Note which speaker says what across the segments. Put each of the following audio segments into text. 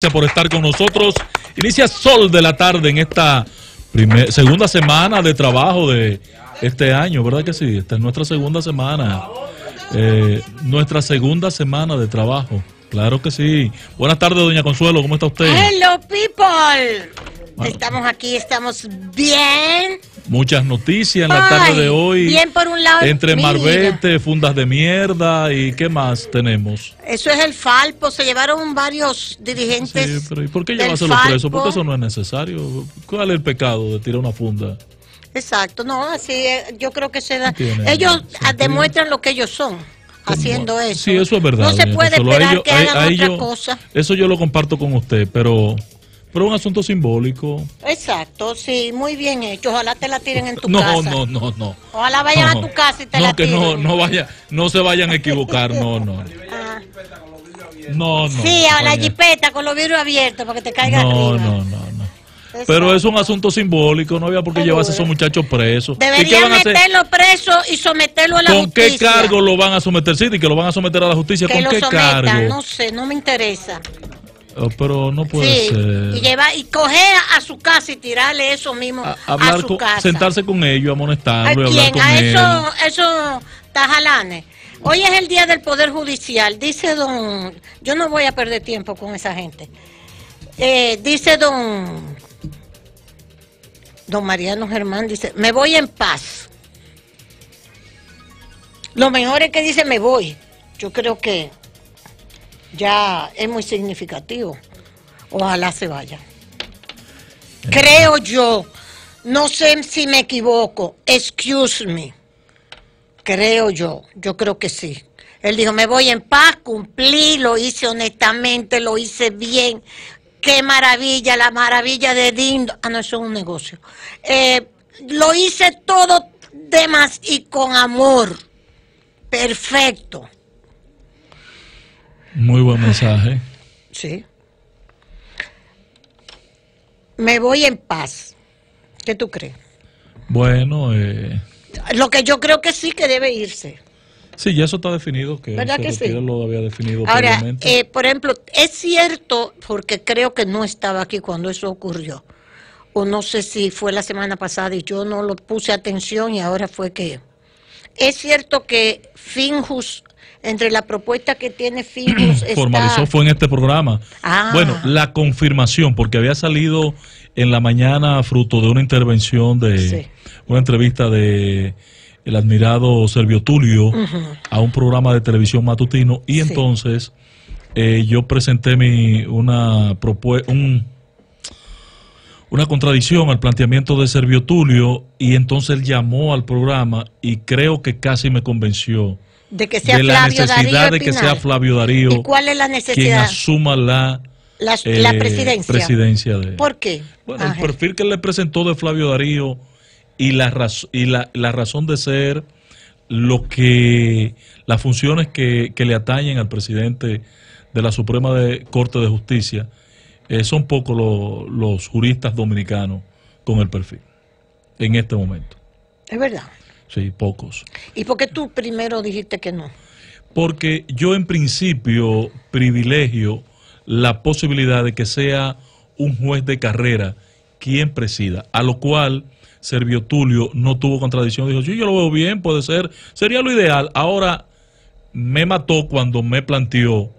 Speaker 1: Gracias por estar con nosotros. Inicia Sol de la tarde en esta primer, segunda semana de trabajo de este año, ¿verdad que sí? Esta es nuestra segunda semana. Eh, nuestra segunda semana de trabajo. Claro que sí. Buenas tardes, doña Consuelo. ¿Cómo está usted? Hello,
Speaker 2: people. Estamos aquí, estamos bien
Speaker 1: muchas noticias en la tarde de hoy. Bien por un lado. Entre marbete, fundas de mierda y qué más tenemos.
Speaker 2: Eso es el Falpo, se llevaron varios dirigentes. Sí,
Speaker 1: pero ¿y por qué llevárselo preso? Porque eso no es necesario. ¿Cuál es el pecado de tirar una funda?
Speaker 2: Exacto, no, así eh, yo creo que se da. ellos ah, demuestran lo que ellos son haciendo eso. Sí, eso es verdad. No se puede esperar que hagan otra cosa.
Speaker 1: Eso yo lo comparto con usted, pero pero un asunto simbólico.
Speaker 2: Exacto, sí, muy bien hecho. Ojalá te la tiren en tu casa. No, no, no, no. Ojalá vayan a tu casa y te la tiren. No,
Speaker 1: que no, vaya, no se vayan a equivocar, no, no. Ah. Sí, a la
Speaker 2: jipeta con los vidrios abiertos para que te caiga no, arriba. No, no, no.
Speaker 1: Pero es un asunto simbólico, no había por qué llevarse a esos muchachos presos. Deberían meterlos
Speaker 2: presos y someterlos a la justicia. ¿Con qué
Speaker 1: cargo lo van a someter? Sí, y que lo van a someter a la justicia. ¿Con qué cargo? No
Speaker 2: sé, no me interesa.
Speaker 1: Oh, pero no puede Y,
Speaker 2: llevar, y coger a su casa y tirarle eso mismo a, su casa.
Speaker 1: Sentarse con ellos, ¿A a
Speaker 2: eso, tajalanes. Hoy es el día del Poder Judicial. Dice don... Yo no voy a perder tiempo con esa gente. Eh, dice don... Don Mariano Germán dice, me voy en paz. Lo mejor es que dice, me voy. Yo creo que ya es muy significativo. Ojalá se vaya. Creo yo, no sé si me equivoco, excuse me, creo yo, yo creo que sí. Él dijo, me voy en paz, cumplí, lo hice honestamente, lo hice bien. Qué maravilla, la maravilla de Dindo. Ah, no, eso es un negocio. Eh, lo hice todo demás y con amor. Perfecto.
Speaker 1: Muy buen mensaje.
Speaker 2: Sí. Me voy en paz. ¿Qué tú crees?
Speaker 1: Bueno, eh,
Speaker 2: lo que yo creo que sí que debe irse.
Speaker 1: Sí, ya eso está definido, que, lo había definido. Ahora,
Speaker 2: eh, por ejemplo, es cierto, porque creo que no estaba aquí cuando eso ocurrió, o no sé si fue la semana pasada y yo no lo puse atención y ahora fue que... Es cierto que Finjus entre la propuesta que tiene Fibus formalizó fue
Speaker 1: en este programa. Ah. Bueno, la confirmación, porque había salido en la mañana fruto de una intervención de una entrevista de el admirado Servio Tulio a un programa de televisión matutino y entonces eh, yo presenté mi una propuesta un, una contradicción al planteamiento de Servio Tulio y entonces él llamó al programa y creo que casi me convenció
Speaker 2: de que sea la Flavio necesidad Darío de que sea Flavio
Speaker 1: Darío ¿Y cuál es la necesidad? quien asuma la,
Speaker 2: eh, presidencia, ¿por qué? Bueno, el
Speaker 1: perfil que le presentó de Flavio Darío y la, y la, razón de ser lo que las funciones que, le atañen al presidente de la Suprema de Corte de Justicia eh, son pocos los juristas dominicanos con el perfil en este momento. Es verdad. Sí, pocos.
Speaker 2: ¿Y por qué tú primero dijiste que no?
Speaker 1: Porque yo en principio privilegio la posibilidad de que sea un juez de carrera quien presida, a lo cual Servio Tulio no tuvo contradicción, dijo, yo lo veo bien, puede ser, sería lo ideal. Ahora me mató cuando me planteó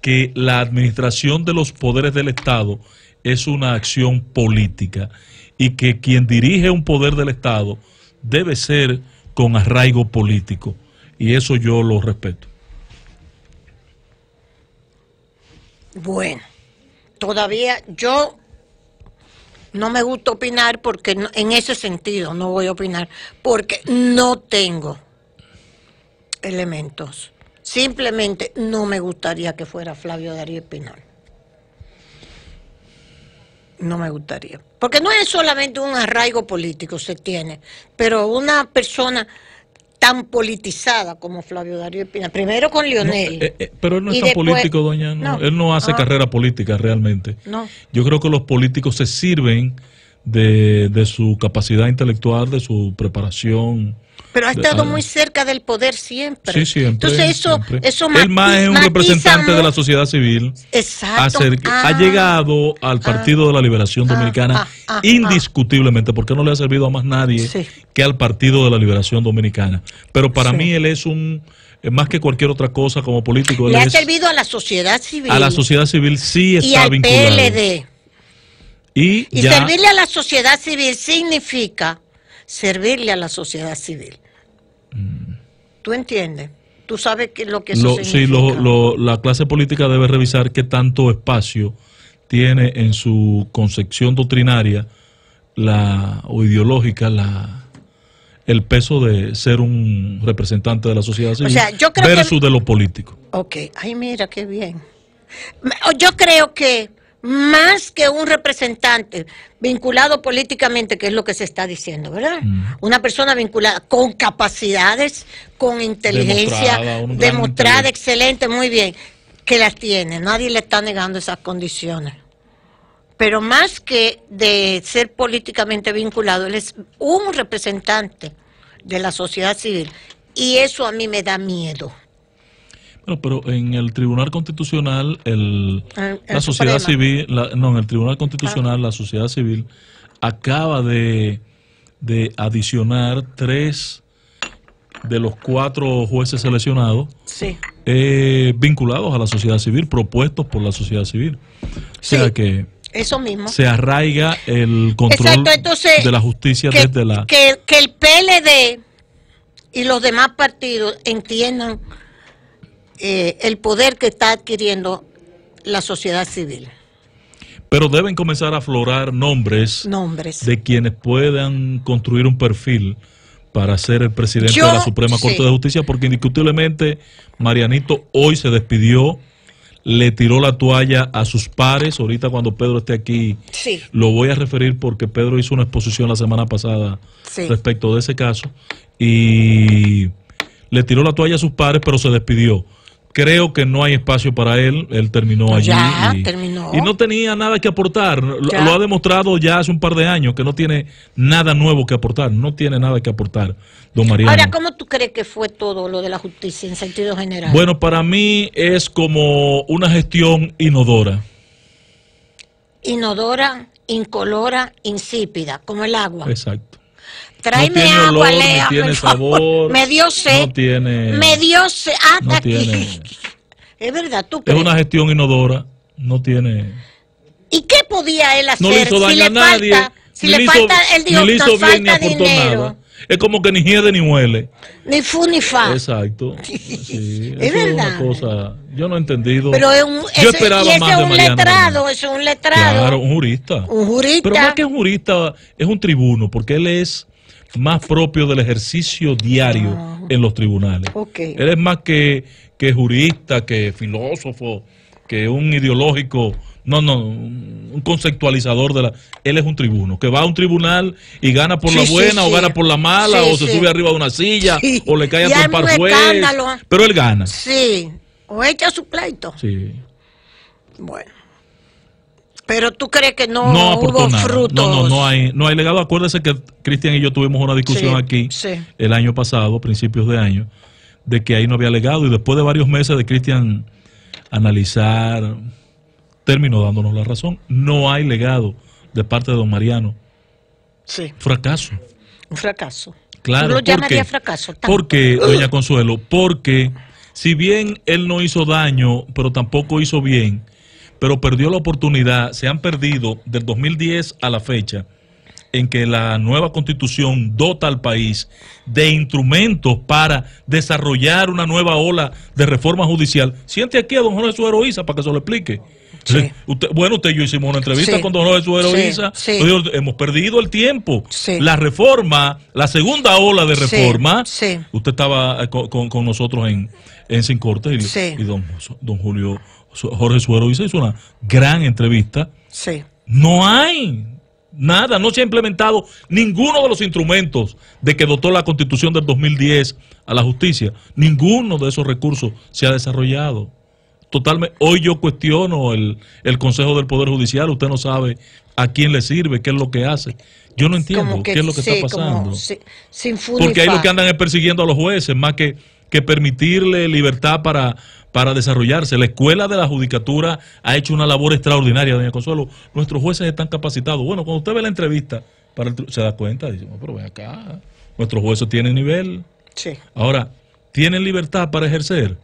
Speaker 1: que la administración de los poderes del Estado es una acción política y que quien dirige un poder del Estado debe ser con arraigo político. Y eso yo lo respeto.
Speaker 2: Bueno, todavía yo no me gusta opinar porque en ese sentido no voy a opinar, porque no tengo elementos. Simplemente no me gustaría que fuera Flavio Darío Espinal. No me gustaría. Porque no es solamente un arraigo político se tiene, pero una persona tan politizada como Flavio Darío Espina, primero con Lionel.
Speaker 1: Eh, eh, pero él no es tan político, doña, Él no hace ah. carrera política realmente. No. Yo creo que los políticos se sirven de, su capacidad intelectual, de su preparación.
Speaker 2: Pero ha estado muy cerca del poder siempre. Sí, siempre. Entonces eso, eso Él más es un representante de la
Speaker 1: sociedad civil.
Speaker 2: Exacto. ha ah.
Speaker 1: llegado al Partido de la Liberación ah, Dominicana ah, indiscutiblemente, porque no le ha servido a más nadie que al Partido de la Liberación Dominicana. Pero para mí él es un eh, más que cualquier otra cosa como político. le ha
Speaker 2: servido a la sociedad civil. A la
Speaker 1: sociedad civil sí está y al vinculado. PLD. Y, servirle
Speaker 2: a la sociedad civil significa servirle a la sociedad civil. Mm. ¿Tú entiendes? Tú sabes lo que eso significa? Sí,
Speaker 1: la clase política debe revisar qué tanto espacio tiene en su concepción doctrinaria o ideológica el peso de ser un representante de la sociedad civil versus de lo político.
Speaker 2: Ok, ay mira, qué bien. Yo creo que más que un representante vinculado políticamente, que es lo que se está diciendo, ¿verdad? Mm. Una persona vinculada con capacidades, con inteligencia demostrada excelente, muy bien, que las tiene. Nadie le está negando esas condiciones. Pero más que de ser políticamente vinculado, él es un representante de la sociedad civil. Y eso a mí me da miedo
Speaker 1: pero en el Tribunal Constitucional, el, ah, la sociedad civil, no, en el Tribunal Constitucional, ah. la sociedad civil acaba de, adicionar tres de los cuatro jueces seleccionados eh, vinculados a la sociedad civil, propuestos por la sociedad civil. o sea que
Speaker 2: eso mismo. se
Speaker 1: arraiga el control de la justicia desde
Speaker 2: la... Que, que el PLD y los demás partidos entiendan eh, el poder que está adquiriendo la sociedad civil.
Speaker 1: Pero deben comenzar a aflorar nombres,
Speaker 2: nombres. de
Speaker 1: quienes puedan construir un perfil para ser el presidente de la Suprema Corte de Justicia, porque indiscutiblemente Marianito hoy se despidió, le tiró la toalla a sus pares. Ahorita cuando Pedro esté aquí, lo voy a referir porque Pedro hizo una exposición la semana pasada respecto de ese caso y le tiró la toalla a sus pares, pero se despidió creo que no hay espacio para él. Él terminó allí. y, no tenía nada que aportar. Lo, lo, ha demostrado ya hace un par de años que no tiene nada nuevo que aportar. No tiene nada que aportar, don Mariano. Ahora,
Speaker 2: ¿cómo tú crees que fue todo lo de la justicia en sentido general?
Speaker 1: Bueno, para mí es como una gestión inodora.
Speaker 2: Inodora, incolora, insípida, como el agua.
Speaker 1: Exacto. Traeme agua, olor, Lea. No tiene sabor. Me
Speaker 2: dio sed. No
Speaker 1: tiene. Me
Speaker 2: dio sed. Ah, no Tiene, es verdad, tú crees? Es una
Speaker 1: gestión inodora. No tiene.
Speaker 2: ¿Y qué podía él hacer? No le hizo daño si a nadie. Falta, si le, le, falta, él dijo, le hizo bien, falta ni dinero
Speaker 1: es como que ni hiede ni huele.
Speaker 2: Ni fu ni fa.
Speaker 1: Exacto. es verdad. Una cosa, yo no he entendido. yo esperaba más es un de letrado,
Speaker 2: es un letrado. Claro,
Speaker 1: un jurista. Un jurista. Pero más que un jurista, es un tribuno, porque él es más propio del ejercicio diario ah. en los tribunales. Él es más que, que jurista, que filósofo que un ideológico, no, no, un conceptualizador de la... Él es un tribuno, que va a un tribunal y gana por la buena o gana por la mala o se sube arriba de una silla o le cae a par juez. Pero él gana.
Speaker 2: Sí, o echa su pleito. Sí. Bueno. Pero tú crees que no, no hubo frutos. No,
Speaker 1: no, no hay, no hay legado. Acuérdese que Cristian y yo tuvimos una discusión aquí el año pasado, principios de año, de que ahí no había legado. Y después de varios meses de Cristian analizar, termino dándonos la razón, no hay legado de parte de don Mariano. Sí. Fracaso.
Speaker 2: Un fracaso. Claro. llamaría fracaso. Porque, doña
Speaker 1: Consuelo, porque si bien él no hizo daño, pero tampoco hizo bien, pero perdió la oportunidad, se han perdido del 2010 a la fecha en que la nueva constitución dota al país de instrumentos para desarrollar una nueva ola de reforma judicial. Siente aquí a don Jorge Suero para que se lo explique. Sí. bueno, usted y yo hicimos una entrevista con don Jorge su Hemos perdido el tiempo. La reforma, la segunda ola de reforma,
Speaker 2: usted
Speaker 1: estaba eh, con, nosotros en, en Sin Cortes y, don, Julio Jorge Suero hizo una gran entrevista. Sí. No hay Nada, no se ha implementado ninguno de los instrumentos de que dotó la constitución del 2010 a la justicia. Ninguno de esos recursos se ha desarrollado. Totalmente, hoy yo cuestiono el, Consejo del Poder Judicial, usted no sabe a quién le sirve, qué es lo que hace. Yo no entiendo qué es lo que está pasando.
Speaker 2: Porque ahí lo que andan
Speaker 1: es persiguiendo a los jueces, más que, que permitirle libertad para, para desarrollarse. La Escuela de la Judicatura ha hecho una labor extraordinaria, doña Consuelo. Nuestros jueces están capacitados. Bueno, cuando usted ve la entrevista, se da cuenta, dice, pero ven acá, nuestros jueces tienen nivel. Sí. Ahora, ¿tienen libertad para ejercer?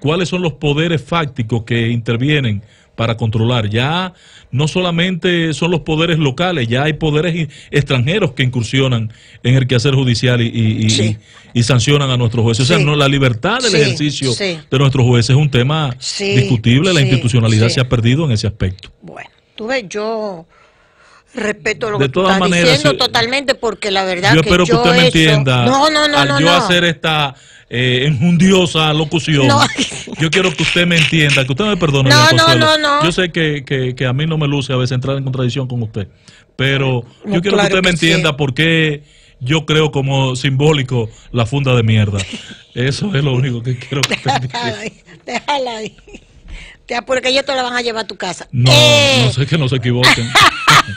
Speaker 1: ¿Cuáles son los poderes fácticos que intervienen para controlar. Ya no solamente son los poderes locales, ya hay poderes extranjeros que incursionan en el quehacer judicial y, sancionan a nuestros jueces. O sea, no, la libertad del ejercicio de nuestros jueces es un tema discutible, la institucionalidad se ha perdido en ese aspecto. Bueno,
Speaker 2: tú ves, yo respeto lo que todas estás maneras, diciendo eh, totalmente porque la verdad yo que espero yo que usted me entienda no, no, no, al yo hacer
Speaker 1: esta eh, enjundiosa locución. Yo quiero que usted me entienda, que usted me perdone. Yo sé que, que, a mí no me luce a veces entrar en contradicción con usted, pero yo quiero que usted me entienda por qué yo creo como simbólico la funda de mierda. Eso es lo único que quiero que usted
Speaker 2: déjala ahí, déjala ahí. Te ellos te la van a llevar a tu casa. No, eh. no
Speaker 1: sé que no se equivoquen.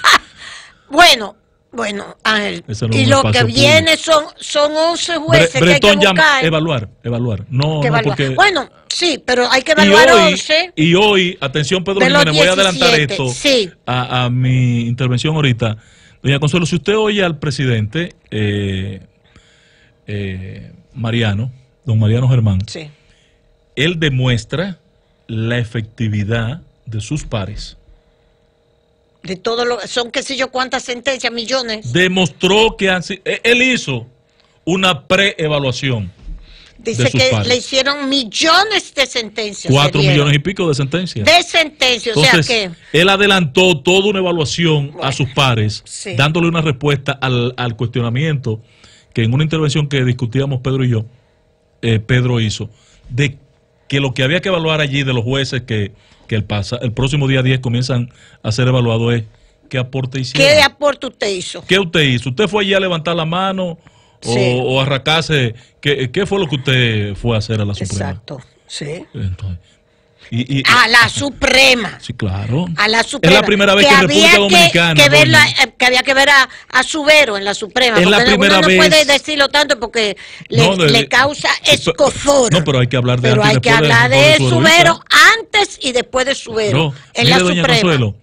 Speaker 2: bueno, bueno, Ángel, y lo que viene son, son 11 jueces que hay que
Speaker 1: evaluar, evaluar. No, Porque... Bueno,
Speaker 2: sí, pero hay que evaluar 11.
Speaker 1: Y hoy, atención Pedro Jiménez, voy a adelantar esto a, mi intervención ahorita. Doña Consuelo, si usted oye al presidente eh, eh, Mariano, don Mariano Germán, sí. él demuestra la efectividad de sus pares
Speaker 2: de todo lo son qué sé yo cuántas sentencias, millones.
Speaker 1: Demostró que e, él hizo una preevaluación.
Speaker 2: Dice que le hicieron millones de sentencias. Cuatro millones y
Speaker 1: pico de sentencias. De
Speaker 2: sentencias, o sea que...
Speaker 1: Él adelantó toda una evaluación a sus pares, dándole una respuesta al, cuestionamiento que en una intervención que discutíamos Pedro y yo, eh, Pedro hizo, de que lo que había que evaluar allí de los jueces que, el, pasa, el próximo día 10 comienzan a ser evaluados es qué aporte hicieron. ¿Qué
Speaker 2: aporte usted hizo?
Speaker 1: ¿Qué usted hizo? ¿Usted fue allí a levantar la mano o, sí. o arracarse? ¿Qué, ¿Qué, fue lo que usted fue a hacer a la Suprema?
Speaker 2: Exacto, sí. Y, a la Suprema. Sí, claro. A la Suprema. Es la primera vez que, que en República Dominicana. Que, que, ver eh, que, había que ver a, a Subero en la Suprema. Es la primera vez. No puede decirlo tanto porque le, le causa
Speaker 1: escozor. No, pero hay que hablar de Pero hay que hablar de, de, Subero
Speaker 2: ¿eh? antes y después de Subero. No, en mire, la Suprema. Consuelo,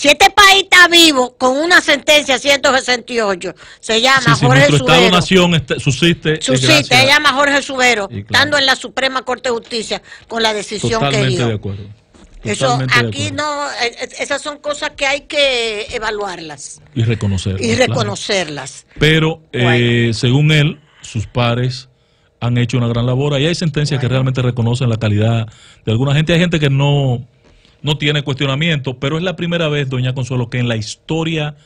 Speaker 2: si este país está vivo con una sentencia 168, se llama Jorge si nuestro
Speaker 1: nación subsiste. Subsiste, se llama
Speaker 2: Jorge Subero, estando en la Suprema Corte de Justicia con la decisión que dio. De acuerdo. Eso aquí no, eh, eh, esas son cosas que hay que evaluarlas.
Speaker 1: Y reconocerlas. Y
Speaker 2: reconocerlas.
Speaker 1: Pero eh, según él, sus pares han hecho una gran labor. y hay sentencias que realmente reconocen la calidad de alguna gente. Hay gente que no no tiene cuestionamiento, pero es la primera vez, doña Consuelo, que en la historia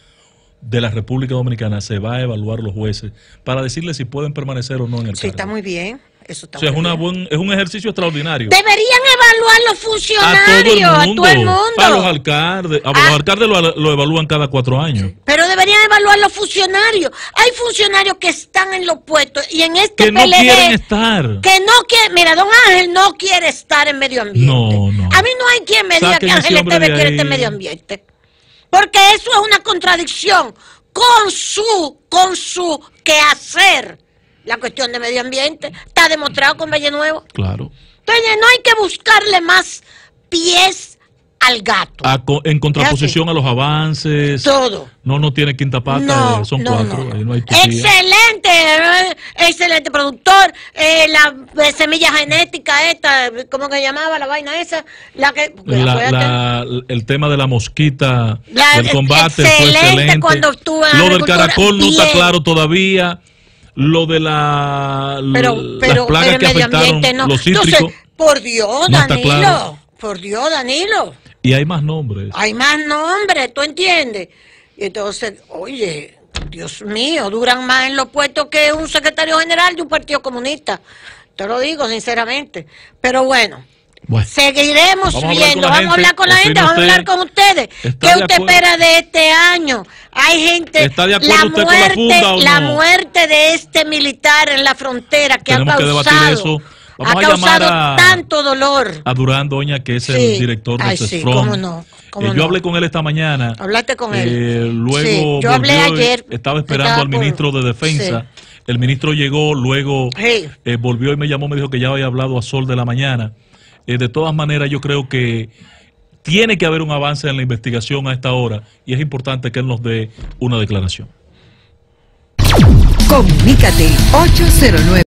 Speaker 1: de la República Dominicana se va a evaluar los jueces para decirles si pueden permanecer o no en el sí, Sí, está
Speaker 2: muy bien. Eso está
Speaker 1: es, es un ejercicio extraordinario.
Speaker 2: Deberían evaluar los funcionarios, a todo el mundo. A, los
Speaker 1: alcaldes. los ah. alcaldes lo, evalúan cada cuatro años.
Speaker 2: Pero deberían evaluar los funcionarios. Hay funcionarios que están en los puestos y en este que no quieren
Speaker 1: estar.
Speaker 2: Que no quieren. Mira, don Ángel no quiere estar en medio ambiente. No, no. A mí no hay quien me diga que Ángel Esteve quiere estar en medio ambiente. Porque eso es una contradicción con su, con su quehacer. La cuestión de medio ambiente está demostrado con Valle Nuevo. Claro. Entonces no hay que buscarle más pies al gato.
Speaker 1: en contraposición a los avances. Todo. No, no tiene quinta pata, son cuatro. excelente,
Speaker 2: eh, excelente productor. Eh, la eh, semilla genética esta, ¿cómo que llamaba la vaina esa? La que,
Speaker 1: el tema de la mosquita, el combate excelente excelente. Cuando estuve Lo del caracol no está claro todavía lo de la pero, pero, las plagas que afectaron no. los cítricos. Entonces,
Speaker 2: por Dios, Danilo, por Dios, Danilo.
Speaker 1: Y hay más nombres.
Speaker 2: Hay más nombres, ¿tú entiendes? Entonces, oye, Dios mío, duran más en los puestos que un secretario general de un partido comunista. Te lo digo sinceramente. Pero bueno, Seguiremos viendo, vamos a hablar con la gente, vamos a hablar con ustedes. ¿Qué usted espera de este año? Hay gente, la muerte, la, muerte de este militar en la frontera que ha causado. eso. ha causado tanto dolor.
Speaker 1: A Durán Doña, que es el director de la sí,
Speaker 2: eh, Yo
Speaker 1: hablé con él esta mañana.
Speaker 2: Hablaste con eh,
Speaker 1: él. luego yo hablé ayer. Estaba esperando al ministro de Defensa. El ministro llegó, luego eh, volvió y me llamó, me dijo que ya había hablado a Sol de la mañana. Eh, de todas maneras, yo creo que tiene que haber un avance en la investigación a esta hora y es importante que él nos dé una declaración.
Speaker 2: Comunícate 809.